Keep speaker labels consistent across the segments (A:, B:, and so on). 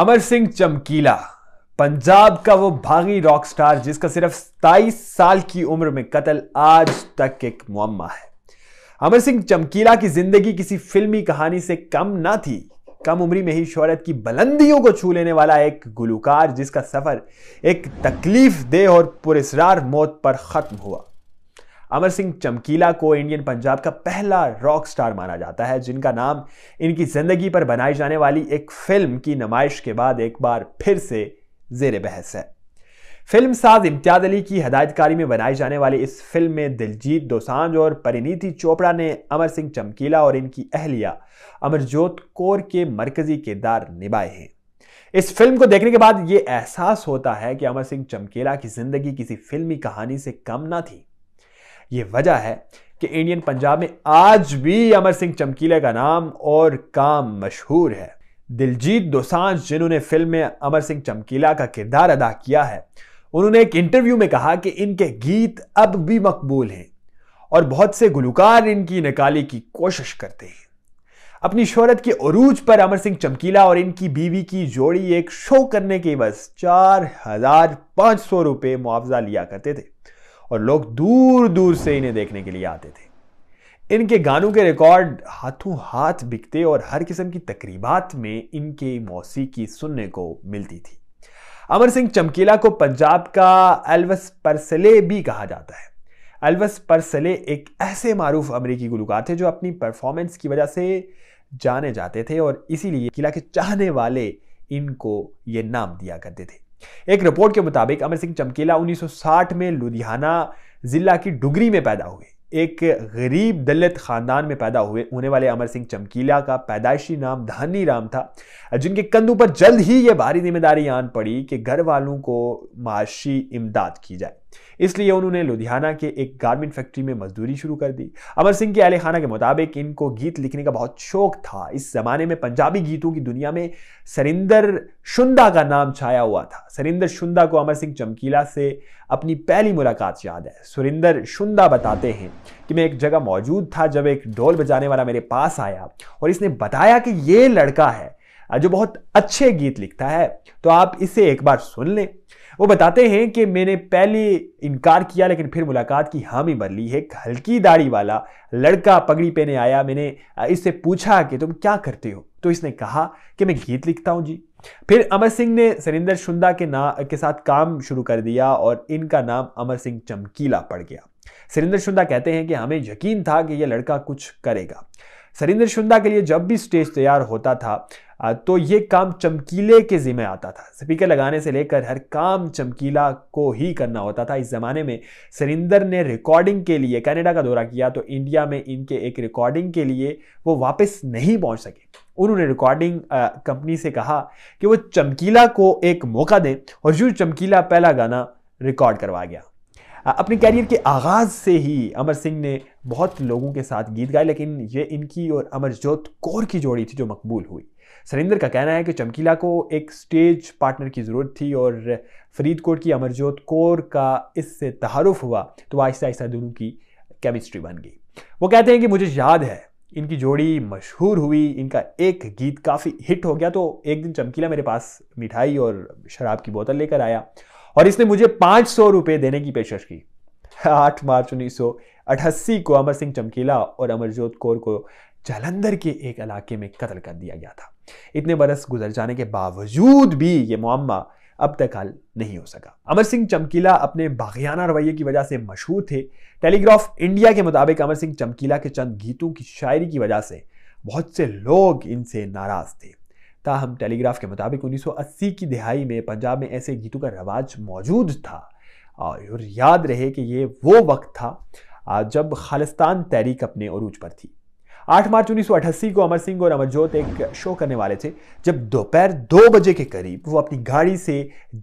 A: अमर सिंह चमकीला पंजाब का वो भागी रॉक स्टार जिसका सिर्फ सताईस साल की उम्र में कत्ल आज तक एक मुआमा है अमर सिंह चमकीला की जिंदगी किसी फिल्मी कहानी से कम ना थी कम उम्र में ही शोहरत की बुलंदियों को छू लेने वाला एक गुलकार जिसका सफर एक तकलीफ देह और पुरेसरार मौत पर खत्म हुआ अमर सिंह चमकीला को इंडियन पंजाब का पहला रॉक स्टार माना जाता है जिनका नाम इनकी ज़िंदगी पर बनाई जाने वाली एक फिल्म की नुमाइश के बाद एक बार फिर से जेर बहस है फिल्म साज इम्तियाज अली की हदायतकारी में बनाई जाने वाली इस फिल्म में दिलजीत दोसांझ और परिणीति चोपड़ा ने अमर सिंह चमकीला और इनकी अहलिया अमरजोत कौर के मरकजी किरदार निभाए हैं इस फिल्म को देखने के बाद ये एहसास होता है कि अमर सिंह चमकीला की जिंदगी किसी फिल्मी कहानी से कम ना थी ये वजह है कि इंडियन पंजाब में आज भी अमर सिंह चमकीले का नाम और काम मशहूर है दिलजीत दोसांझ जिन्होंने फिल्म में अमर सिंह चमकीला का किरदार अदा किया है उन्होंने एक इंटरव्यू में कहा कि इनके गीत अब भी मकबूल हैं और बहुत से गुलकार इनकी निकाली की कोशिश करते हैं अपनी शोहरत के अरूज पर अमर सिंह चमकीला और इनकी बीवी की जोड़ी एक शो करने के बस चार हजार पांच सौ रुपए मुआवजा लिया करते थे और लोग दूर दूर से इन्हें देखने के लिए आते थे इनके गानों के रिकॉर्ड हाथों हाथ बिकते और हर किस्म की तकरीबात में इनके मौसीकी सुनने को मिलती थी अमर सिंह चमकीला को पंजाब का एल्वस परसले भी कहा जाता है एल्वस परसले एक ऐसे मारूफ अमरीकी गुलकार थे जो अपनी परफॉर्मेंस की वजह से जाने जाते थे और इसीलिए किला के चाहने वाले इनको ये नाम दिया करते थे एक रिपोर्ट के मुताबिक अमर सिंह चमकीला 1960 में लुधियाना जिला की डुगरी में पैदा हुए एक गरीब दलित खानदान में पैदा हुए होने वाले अमर सिंह चमकीला का पैदाइशी नाम धानी राम था जिनके कंधों पर जल्द ही यह भारी जिम्मेदारी आन पड़ी कि घर वालों को माशी इमदाद की जाए इसलिए उन्होंने लुधियाना के एक गारमेंट फैक्ट्री में मजदूरी शुरू कर दी अमर सिंह के अली खाना के मुताबिक इनको गीत लिखने का बहुत शौक था इस ज़माने में पंजाबी गीतों की दुनिया में सरिंदर शुंदा का नाम छाया हुआ था सरिंदर शुंदा को अमर सिंह चमकीला से अपनी पहली मुलाकात याद है सुरिंदर शुंदा बताते हैं कि मैं एक जगह मौजूद था जब एक ढोल बजाने वाला मेरे पास आया और इसने बताया कि ये लड़का है जो बहुत अच्छे गीत लिखता है तो आप इसे एक बार सुन लें वो बताते हैं कि मैंने पहले इनकार किया लेकिन फिर मुलाकात की हामी भर ली एक हल्की दाढ़ी वाला लड़का पगड़ी पहने आया मैंने इससे पूछा कि तुम क्या करते हो तो इसने कहा कि मैं गीत लिखता हूँ जी फिर अमर सिंह ने सरिंदर शुंदा के ना के साथ काम शुरू कर दिया और इनका नाम अमर सिंह चमकीला पड़ गया सरिंदर शुंदा कहते हैं कि हमें यकीन था कि यह लड़का कुछ करेगा सरिंदर शुंदा के लिए जब भी स्टेज तैयार होता था तो ये काम चमकीले के ज़िम्मे आता था स्पीकर लगाने से लेकर हर काम चमकीला को ही करना होता था इस ज़माने में सरिंदर ने रिकॉर्डिंग के लिए कनाडा का दौरा किया तो इंडिया में इनके एक रिकॉर्डिंग के लिए वो वापस नहीं पहुंच सके उन्होंने रिकॉर्डिंग कंपनी से कहा कि वो चमकीला को एक मौका दें और जो चमकीला पहला गाना रिकॉर्ड करवा गया अपने कैरियर के आगाज़ से ही अमर सिंह ने बहुत लोगों के साथ गीत गाए लेकिन ये इनकी और अमरजोत कौर की जोड़ी थी जो मकबूल हुई सरिंदर का कहना है कि चमकीला को एक स्टेज पार्टनर की ज़रूरत थी और फरीदकोट की अमरजोत कौर का इससे तहारुफ हुआ तो आहिस्ता आहिस्ता दोनों की केमिस्ट्री बन गई वो कहते हैं कि मुझे याद है इनकी जोड़ी मशहूर हुई इनका एक गीत काफ़ी हिट हो गया तो एक दिन चमकीला मेरे पास मिठाई और शराब की बोतल लेकर आया और इसने मुझे पांच सौ रुपये देने की पेशकश की आठ मार्च उन्नीस सौ अठासी को अमर सिंह चमकीला और अमरजोत कौर को जालंधर के एक इलाके में कत्ल कर दिया गया था इतने बरस गुजर जाने के बावजूद भी ये मामा अब तक हल नहीं हो सका अमर सिंह चमकीला अपने बागियाना रवैये की वजह से मशहूर थे टेलीग्राफ इंडिया के मुताबिक अमर सिंह चमकीला के चंद गीतों की शायरी की वजह से बहुत से लोग इनसे नाराज थे ताहम टेलीग्राफ के मुताबिक 1980 की दिहाई में पंजाब में ऐसे गीतों का रवाज मौजूद था और याद रहे कि ये वो वक्त था जब खालिस्तान तहरीक अपने अरूज पर थी 8 मार्च 1988 को अमर सिंह और अमरजोत एक शो करने वाले थे जब दोपहर दो बजे के करीब वो अपनी गाड़ी से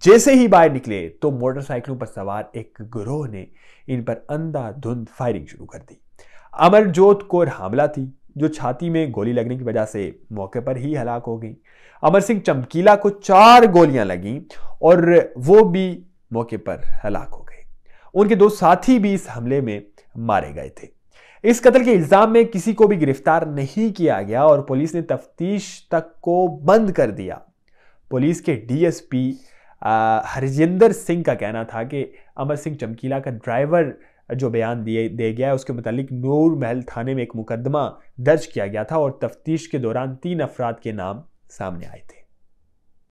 A: जैसे ही बाहर निकले तो मोटरसाइकिलों पर सवार एक गिरोह ने इन पर अंधाधुंध फायरिंग शुरू कर दी अमरजोत को हमला थी जो छाती में गोली लगने की वजह से मौके पर ही हलाक हो गई अमर सिंह चमकीला को चार गोलियां लगी और वो भी मौके पर हलाक हो गए उनके दो साथी भी इस हमले में मारे गए थे इस कत्ल के इल्ज़ाम में किसी को भी गिरफ्तार नहीं किया गया और पुलिस ने तफ्तीश तक को बंद कर दिया पुलिस के डीएसपी हरजिंदर सिंह का कहना था कि अमर सिंह चमकीला का ड्राइवर जो बयान दिए दिया गया है उसके मुतालिक नूर महल थाने में एक मुकदमा दर्ज किया गया था और तफ्तीश के दौरान तीन अफराद के नाम सामने आए थे